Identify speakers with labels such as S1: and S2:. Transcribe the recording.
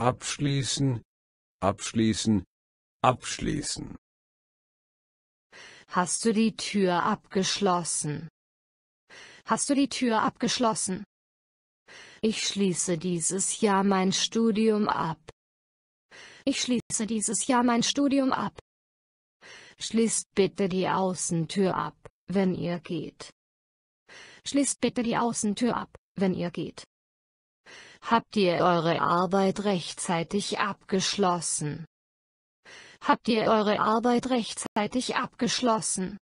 S1: abschließen, abschließen, abschließen.
S2: Hast du die Tür abgeschlossen? Hast du die Tür abgeschlossen? Ich schließe dieses Jahr mein Studium ab. Ich schließe dieses Jahr mein Studium ab. Schließt bitte die Außentür ab, wenn ihr geht. Schließt bitte die Außentür ab, wenn ihr geht. Habt ihr eure Arbeit rechtzeitig abgeschlossen? Habt ihr eure Arbeit rechtzeitig abgeschlossen?